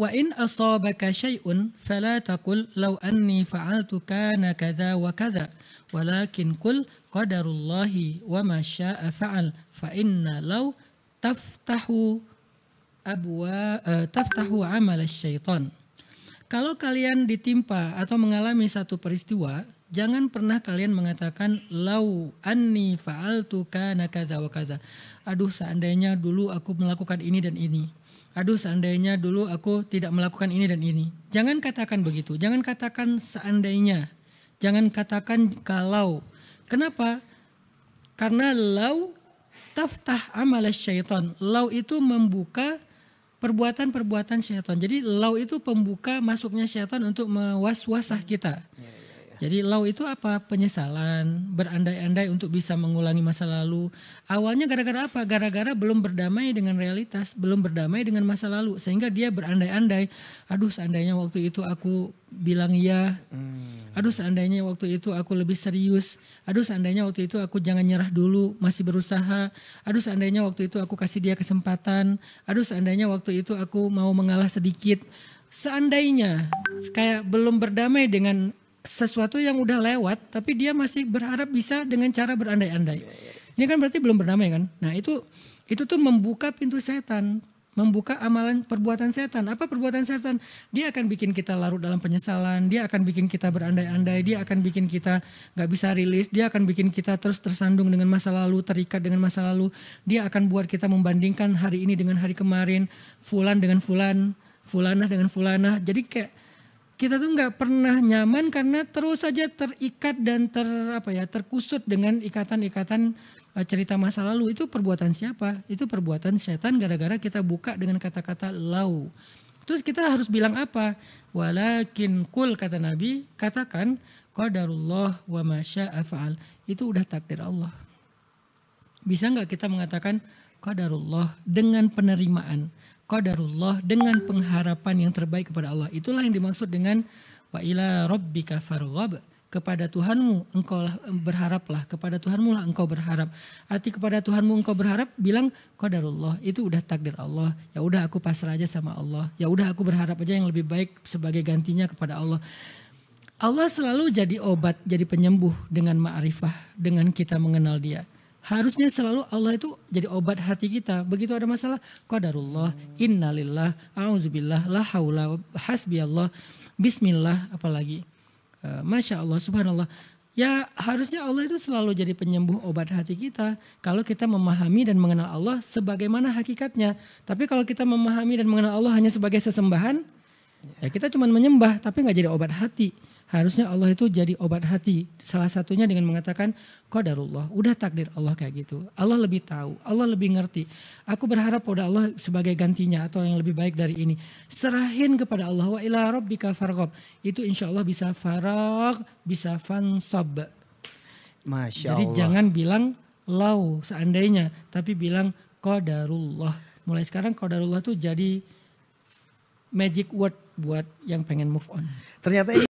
Wa in asabaka syai'un fala taqul law anni fa'altu kana kadza wa kadza walakin qul qadarullahi wa ma syaa'a fa'al fa inna law taftahu abwa uh, taftahu amal syaitan. Kalau kalian ditimpa atau mengalami satu peristiwa Jangan pernah kalian mengatakan lau anni fa'altu kana kaza wa kaza. Aduh seandainya dulu aku melakukan ini dan ini. Aduh seandainya dulu aku tidak melakukan ini dan ini. Jangan katakan begitu. Jangan katakan seandainya. Jangan katakan kalau. Kenapa? Karena lau taftah amal syaitan. Lau itu membuka perbuatan-perbuatan syaitan. Jadi lau itu pembuka masuknya syaitan untuk mewaswasah kita. Yeah ya. Jadi law itu apa? Penyesalan, berandai-andai untuk bisa mengulangi masa lalu. Awalnya gara-gara apa? Gara-gara belum berdamai dengan realitas, belum berdamai dengan masa lalu sehingga dia berandai-andai, aduh seandainya waktu itu aku bilang iya. Hmm. Aduh seandainya waktu itu aku lebih serius. Aduh seandainya waktu itu aku jangan nyerah dulu, masih berusaha. Aduh seandainya waktu itu aku kasih dia kesempatan. Aduh seandainya waktu itu aku mau mengalah sedikit seandainya kayak belum berdamai dengan sesuatu yang udah lewat tapi dia masih berharap bisa dengan cara berandai-andai. Iya, iya, iya. Ini kan berarti belum ya kan? Nah, itu itu tuh membuka pintu setan, membuka amalan perbuatan setan. Apa perbuatan setan? Dia akan bikin kita larut dalam penyesalan, dia akan bikin kita berandai-andai, dia akan bikin kita nggak bisa rilis, dia akan bikin kita terus tersandung dengan masa lalu, terikat dengan masa lalu. Dia akan buat kita membandingkan hari ini dengan hari kemarin, fulan dengan fulan, fulanah dengan fulanah. Jadi kayak kita tuh nggak pernah nyaman karena terus saja terikat dan ter apa ya terkusut dengan ikatan-ikatan eh, cerita masa lalu itu perbuatan siapa itu perbuatan setan gara-gara kita buka dengan kata-kata lau terus kita harus bilang apa walakin kul kata nabi katakan qadarullah wa masya afal itu udah takdir Allah bisa nggak kita mengatakan qadarullah dengan penerimaan qadarullah dengan pengharapan yang terbaik kepada Allah. Itulah yang dimaksud dengan wa ila rabbika farghab. Kepada Tuhanmu engkau berharaplah, kepada Tuhanmu lah engkau berharap. Arti kepada Tuhanmu engkau berharap bilang qadarullah, itu udah takdir Allah. Ya udah aku pasrah aja sama Allah. Ya udah aku berharap aja yang lebih baik sebagai gantinya kepada Allah. Allah selalu jadi obat, jadi penyembuh dengan ma'rifah, dengan kita mengenal dia. Harusnya selalu Allah itu jadi obat hati kita. Begitu ada masalah, qadarullah, innalillah, auzubillah, la haula, hasbiyallah, bismillah, apalagi. Eh, Masya Allah, subhanallah. Ya harusnya Allah itu selalu jadi penyembuh obat hati kita kalau kita memahami dan mengenal Allah sebagaimana hakikatnya. Tapi kalau kita memahami dan mengenal Allah hanya sebagai sesembahan, ya kita cuma menyembah tapi nggak jadi obat hati. Harusnya Allah itu jadi obat hati. Salah satunya dengan mengatakan qadarullah, udah takdir Allah kayak gitu. Allah lebih tahu, Allah lebih ngerti. Aku berharap pada Allah sebagai gantinya atau yang lebih baik dari ini. Serahin kepada Allah wa ila rabbika farghab. Itu insya Allah bisa farag, bisa fansab. Masya Jadi Allah. jangan bilang lau seandainya, tapi bilang qadarullah. Mulai sekarang qadarullah tuh jadi magic word buat yang pengen move on. Ternyata ini